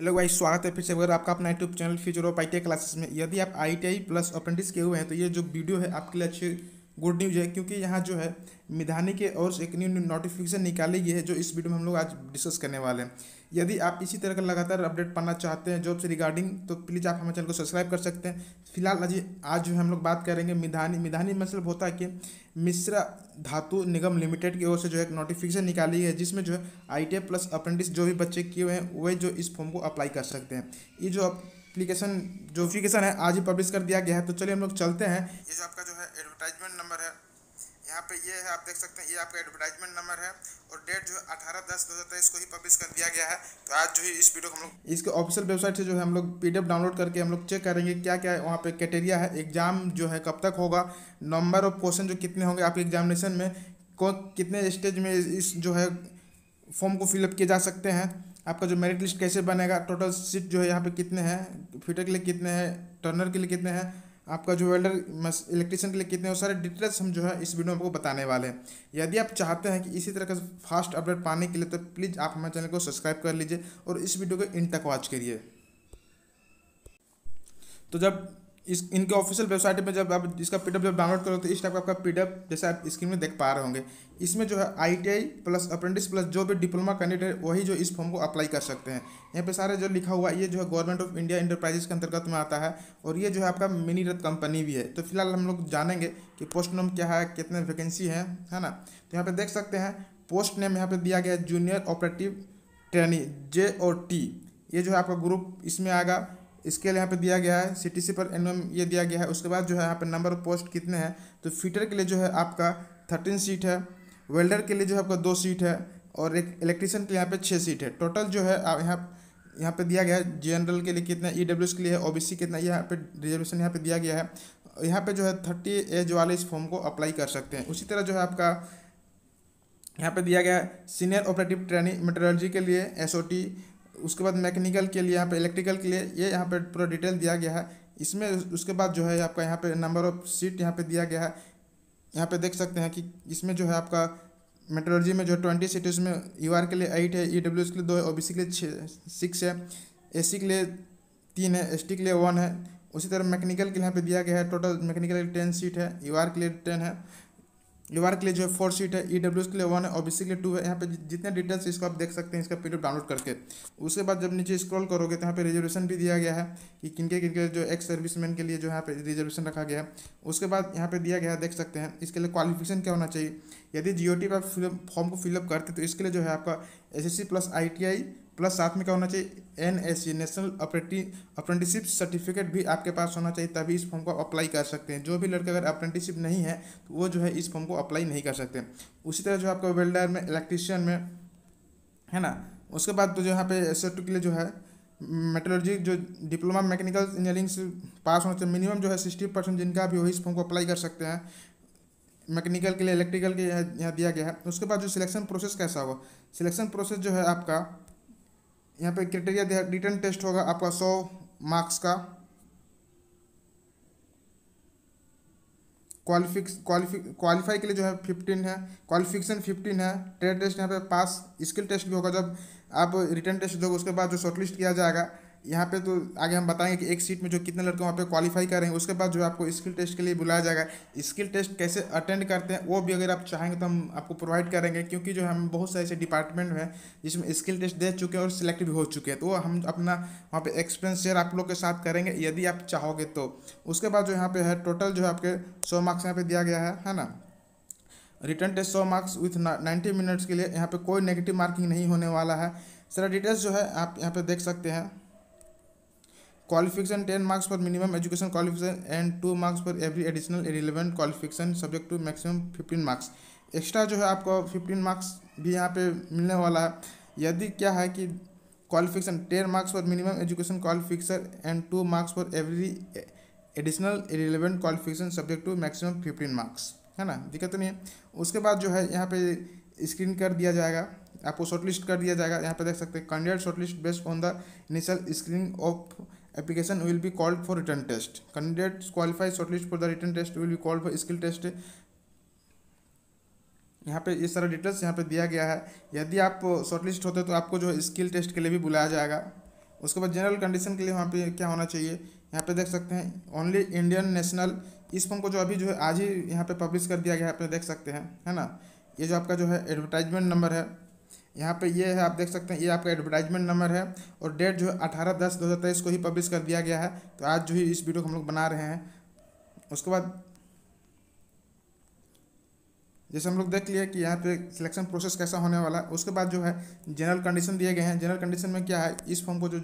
hello भाई स्वागत है फिर से अगर आपका अपना YouTube channel future of I classes में यदि आप आई प्लस अप्रेंटिस के हुए हैं तो ये जो वीडियो है आपके लिए अच्छी गुड न्यूज़ है क्योंकि यहाँ जो है मिधानी के और एक न्यू नोटिफिकेशन निकाली गई है जो इस वीडियो में हम लोग आज डिस्कस करने वाले हैं यदि आप इसी तरह का लगातार अपडेट पाना चाहते हैं जॉब से रिगार्डिंग तो प्लीज़ आप हमारे चैनल को सब्सक्राइब कर सकते हैं फिलहाल अजी आज जो हम लोग बात करेंगे मिधानी मिधानी मतलब होता है कि मिश्रा धातु निगम लिमिटेड की ओर से जो है नोटिफिकेशन निकाली है जिसमें जो है आई प्लस अप्रेंटिस जो भी बच्चे किए हुए हैं वे जो इस फॉर्म को अप्लाई कर सकते हैं ये जो अप्लीकेशन जो अप्लीकेशन है आज ही पब्लिश कर दिया गया है तो चलिए हम लोग चलते हैं ये जो आपका जो है एडवर्टाइजमेंट नंबर है यहाँ पे ये है आप देख सकते हैं ये आपका एडवर्टाइजमेंट नंबर है और डेट जो है अठारह दस दो हज़ार तेईस को ही पब्लिश कर दिया गया है तो आज जो है इस वीडियो को हम लोग इसके ऑफिशियल वेबसाइट से जो है हम लोग पी डाउनलोड करके हम लोग चेक करेंगे क्या क्या वहाँ पे क्राइटेरिया है एग्जाम जो है कब तक होगा नंबर ऑफ क्वेश्चन जो कितने होंगे आपके एग्जामिनेशन में कितने स्टेज में इस जो है फॉर्म को फिलअप किए जा सकते हैं आपका जो मेरिट लिस्ट कैसे बनेगा टोटल सीट जो है यहाँ पे कितने हैं फिटर के लिए कितने हैं टर्नर के लिए कितने हैं आपका जो वेल्डर इलेक्ट्रिशियन के लिए कितने वो सारे डिटेल्स हम जो है इस वीडियो में आपको बताने वाले हैं यदि आप चाहते हैं कि इसी तरह का फास्ट अपडेट पाने के लिए तो प्लीज़ आप हमारे चैनल को सब्सक्राइब कर लीजिए और इस वीडियो को इन तक वॉच करिए तो जब इस इनके ऑफिशियल वेबसाइट पे जब आप इसका पीडीएफ जब डाउनलोड करो तो इस टाइप का आपका पीडीएफ जैसे आप स्क्रीन में देख पा रहे होंगे इसमें जो है आईटीआई प्लस अप्रेंटिस प्लस जो भी डिप्लोमा कैंडिडेट है वही जो इस फॉर्म को अप्लाई कर सकते हैं यहाँ पे सारे जो लिखा हुआ ये जो है गवर्नमेंट ऑफ इंडिया इंटरप्राइजेस के अंतर्गत में आता है और ये जो है आपका मिनी रथ कंपनी भी है तो फिलहाल हम लोग जानेंगे कि पोस्ट नेम क्या है कितने वैकेंसी है है ना तो यहाँ पर देख सकते हैं पोस्ट नेम यहाँ पर दिया गया है जूनियर ऑपरेटिव ट्रेनिंग जे और टी ये जो है आपका ग्रुप इसमें आएगा स्केल यहाँ पे दिया गया है सीटीसी पर एनुअम ये दिया गया है उसके बाद जो है यहाँ पे नंबर ऑफ पोस्ट कितने हैं तो फीटर के लिए जो है आपका थर्टीन सीट है वेल्डर के लिए जो है आपका दो सीट है और एक इलेक्ट्रीशियन के लिए यहाँ पे छः सीट है टोटल जो है आप यहाँ यहाँ पर दिया गया है जनरल के लिए कितना ई e डब्ल्यू के लिए है सी कितना यहाँ पर रिजर्वेशन यहाँ पर दिया गया है यहाँ पर जो है थर्टी एज वाले इस फॉर्म को अप्लाई कर सकते हैं उसी तरह जो है आपका यहाँ पे दिया गया है सीनियर ऑपरेटिव ट्रेनिंग मेट्रोलॉजी के लिए एस उसके बाद मैकेनिकल के लिए यहाँ पे इलेक्ट्रिकल के लिए ये यहाँ पे पूरा डिटेल दिया गया है इसमें उसके बाद जो है आपका यहाँ पे नंबर ऑफ सीट यहाँ पे दिया गया है यहाँ पे देख सकते हैं कि इसमें जो है आपका मेट्रोलॉजी में जो ट्वेंटी सीट है उसमें यू के लिए एट है ई e के लिए दो है ओ के लिए छः है ए के लिए तीन है एस के लिए वन है उसी तरह मैकेनिकल के लिए यहाँ पे दिया गया है टोटल मैकेनिकल के टेन सीट है यू के लिए टेन है युवार के लिए जो है फोर सीट है ई e डब्ल्यू के लिए वन है और के लिए टू है यहाँ पे जितने डिटेल्स इसको आप देख सकते हैं इसका पी डाउनलोड करके उसके बाद जब नीचे स्क्रॉल करोगे तो यहाँ पे रिजर्वेशन भी दिया गया है कि किनके किनके जो एक्स सर्विसमैन के लिए जो यहाँ पे रिजर्वेशन रखा गया है उसके बाद यहाँ पे दिया गया है देख सकते हैं इसके लिए क्वालिफिकेशन क्या होना चाहिए यदि जी ओ टी पर फॉर्म को फिलअप करते तो इसके लिए जो है आपका S S C plus I T I plus साथ में क्या होना चाहिए N S C national apprenticeship certificate भी आपके पास होना चाहिए तभी इस फॉर्म को अप्लाई कर सकते हैं जो भी लड़के अगर अप्रेंटिसिप नहीं है तो वो जो है इस फॉर्म को अप्लाई नहीं कर सकते उसी तरह जो आपका वेल्डर में इलेक्ट्रिशियन में है ना उसके बाद तो जो यहाँ पे एस के लिए जो है मेटोलॉजी जो डिप्लोमा मैकेनिकल इंजीनियरिंग से पास होना चाहिए मिनिमम जो है सिक्सटी परसेंट जिनका भी हो इस फॉर्म को अप्लाई कर सकते हैं मैकेनिकल के लिए इलेक्ट्रिकल के यहाँ दिया गया है उसके बाद जो सिलेक्शन प्रोसेस कैसा होगा सिलेक्शन प्रोसेस जो है आपका यहाँ पे क्रिटेरिया रिटर्न टेस्ट होगा आपका सौ मार्क्स का क्वालिफिक क्वालिफाई के लिए जो है फिफ्टीन है क्वालिफिकेशन फिफ्टीन है ट्रेड टेस्ट यहाँ पे पास स्किल टेस्ट भी होगा जब आप रिटर्न टेस्ट दोगे उसके बाद जो शॉर्टलिस्ट किया जाएगा यहाँ पे तो आगे हम बताएंगे कि एक सीट में जो कितने लड़के वहाँ पे क्वालीफाई कर रहे हैं उसके बाद जो आपको स्किल टेस्ट के लिए बुलाया जाएगा स्किल टेस्ट कैसे अटेंड करते हैं वो भी अगर आप चाहेंगे तो हम आपको प्रोवाइड करेंगे क्योंकि जो हम बहुत सारे ऐसे डिपार्टमेंट हैं जिसमें स्किल टेस्ट दे चुके हैं और सिलेक्ट भी हो चुके हैं तो हम अपना वहाँ पर एक्सपीरियंस शेयर आप लोग के साथ करेंगे यदि आप चाहोगे तो उसके बाद जो यहाँ पर है टोटल जो है आपके सौ मार्क्स यहाँ पर दिया गया है है ना रिटर्न टेस्ट सौ मार्क्स विथ नाइन्टी मिनट्स के लिए यहाँ पर कोई नेगेटिव मार्किंग नहीं होने वाला है सारा डिटेल्स जो है आप यहाँ पर देख सकते हैं qualification ten marks for minimum education qualification and two marks for every additional relevant qualification subject to maximum fifteen marks extra जो है आपको फिफ्टीन मार्क्स भी यहाँ पे मिलने वाला है यदि क्या है कि qualification ten marks for minimum education qualification and two marks for every additional relevant qualification subject to maximum fifteen marks है ना दिक्कत तो नहीं है उसके बाद जो है यहाँ पे स्क्रीन कर दिया जाएगा आपको शॉर्ट लिस्ट कर दिया जाएगा यहाँ पे देख सकते हैं candidate short list based on the initial screening of application will be called for written test candidates qualified shortlist for the written test will be called for skill test यहाँ पे ये यह सारा डिटेल्स यहाँ पे दिया गया है यदि आप शॉर्टलिस्ट होते तो आपको जो है स्किल टेस्ट के लिए भी बुलाया जाएगा उसके बाद जनरल कंडीशन के लिए वहाँ पे क्या होना चाहिए यहाँ पे देख सकते हैं ओनली इंडियन नेशनल इस फॉर्म को जो अभी जो है आज ही यहाँ पे पब्लिश कर दिया गया है आप देख सकते हैं है ना ये जो आपका जो है एडवर्टाइजमेंट नंबर है यहाँ पे ये है आप देख सकते हैं ये आपका एडवर्टाइजमेंट नंबर है और डेट जो है अठारह दस दो हज़ार तेईस को ही पब्लिश कर दिया गया है तो आज जो ही इस वीडियो को हम लोग बना रहे हैं उसके बाद जैसे हम लोग देख लिए कि यहाँ पे सिलेक्शन प्रोसेस कैसा होने वाला है उसके बाद जो है जनरल कंडीशन दिए गए हैं जनरल कंडीशन में क्या है इस फॉर्म को जो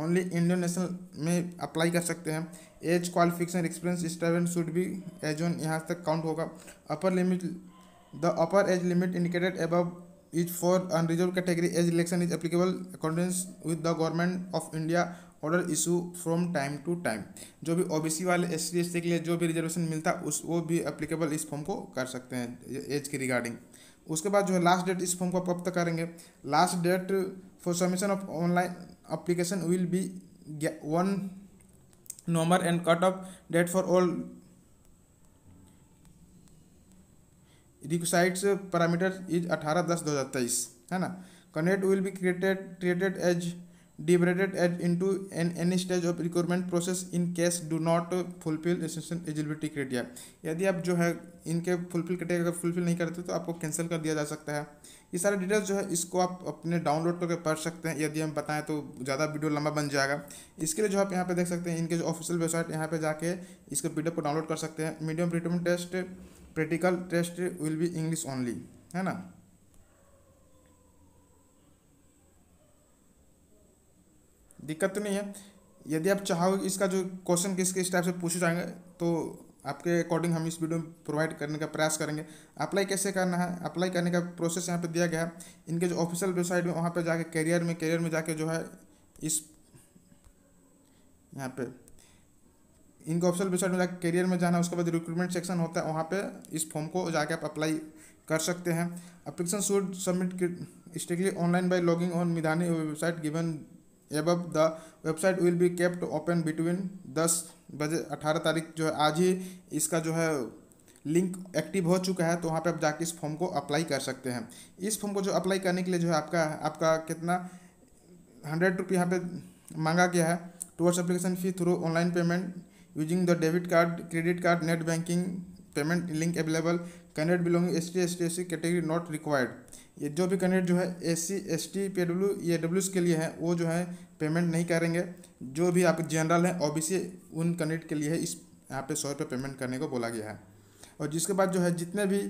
ओनली इंडियन नेशनल में अप्लाई कर सकते हैं age qualification experience student should be age on यहाँ तक काउंट होगा upper limit the upper age limit indicated above is for unreserved category age relaxation is applicable according with the government of India order issue from time to time जो भी OBC वाले S C के लिए जो भी reservation मिलता उस वो भी अप्लीकेबल इस फॉर्म को कर सकते हैं एज के रिगार्डिंग उसके बाद जो है लास्ट डेट इस फॉर्म को प्राप्त करेंगे last date for submission of online application will be one November and cut off date for all requisites parameter is अठारह दस दो हज़ार तेईस है ना connect will be created created as debarred as into an any stage of recruitment process in case do not fulfil essential eligibility criteria यदि आप जो है इनके फुलफिल क्रिटेरिया अगर फुलफिल नहीं करते तो आपको कैंसिल कर दिया जा सकता है ये सारे डिटेल्स जो है इसको आप अपने डाउनलोड करके पढ़ सकते हैं यदि हम बताएं तो ज़्यादा वीडियो लंबा बन जाएगा इसके लिए जो आप यहाँ पे देख सकते हैं इनके जो ऑफिशियल वेबसाइट यहाँ पे जाके इसके वीडियो को डाउनलोड कर सकते हैं medium written test practical test will be English only है ना दिक्कत तो नहीं है यदि आप चाहोगे इसका जो क्वेश्चन किस किस टाइप से पूछे जाएंगे तो आपके अकॉर्डिंग हम इस वीडियो में प्रोवाइड करने का प्रयास करेंगे अप्लाई कैसे करना है अप्लाई करने का प्रोसेस यहाँ पे दिया गया है इनके जो ऑफिशियल वेबसाइट में वहाँ पे जाके करियर में करियर में जाके जो है इस यहाँ पे इनको ऑप्शन वेबसाइट में जाकर करियर में जाना उसके बाद रिक्रूटमेंट सेक्शन होता है वहाँ पे इस फॉर्म को जाके आप अप्लाई कर सकते हैं application should submit strictly online by logging on Midhani website given above the website will be kept open between दस बजे अठारह तारीख जो है आज ही इसका जो है लिंक एक्टिव हो चुका है तो वहाँ पे आप जाके इस फॉर्म को अप्लाई कर सकते हैं इस फॉर्म को जो अप्लाई करने के लिए जो है आपका आपका कितना हंड्रेड रुपये यहाँ पे मांगा गया है towards application fee through online payment using the debit card, credit card, net banking, payment link available candidate belong S T S T S C category not required ये जो भी कैंडिडेट जो है S C S T P W A W के लिए है वो जो है पेमेंट नहीं करेंगे जो भी आप जनरल हैं ओ बी सी उन कैंडिडेट के लिए है इस यहाँ पे सौ रुपये पेमेंट करने को बोला गया है और जिसके बाद जो है जितने भी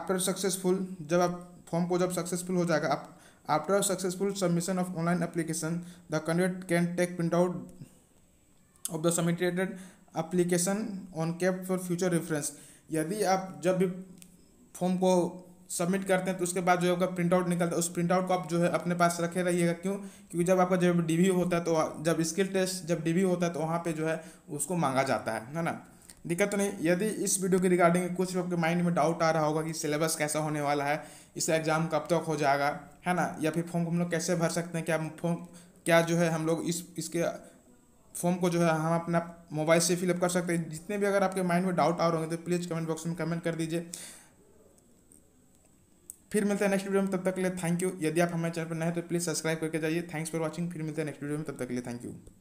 आफ्टर सक्सेसफुल जब आप फॉर्म को जब सक्सेसफुल हो जाएगा आप after successful submission of online application the candidate can take print out of the submitted application and keep for future reference यदि आप जब भी फॉर्म को सबमिट करते हैं तो उसके बाद जो आपका प्रिंट आउट निकलता है उस प्रिंट आउट को आप जो है अपने पास रखे रहिएगा क्यों क्योंकि जब आपका जब डी होता है तो जब स्किल टेस्ट जब डी होता है तो वहाँ तो पर जो है उसको मांगा जाता है है ना दिक्कत तो नहीं यदि इस वीडियो के रिगार्डिंग कुछ आपके माइंड में डाउट आ रहा होगा कि सिलेबस कैसा होने वाला है इसका एग्ज़ाम कब तक हो जाएगा है ना या फिर फॉर्म को हम लोग कैसे भर सकते हैं क्या फॉर्म क्या जो है हम लोग इस इसके फॉर्म को जो है हम अपना मोबाइल से फिलअप कर सकते हैं जितने भी अगर आपके माइंड में डाउट आ रहे होंगे तो प्लीज़ कमेंट बॉक्स में कमेंट कर दीजिए फिर मिलते हैं नेक्स्ट वीडियो में तब तक के लिए थैंक यू यदि आप हमारे चैनल पर नए हैं तो प्लीज़ सब्सक्राइब करके जाइए थैंक्स फॉर वॉचिंग फिर मिलते हैं नेक्स्ट वीडियो में तब तक के लिए थैंक यू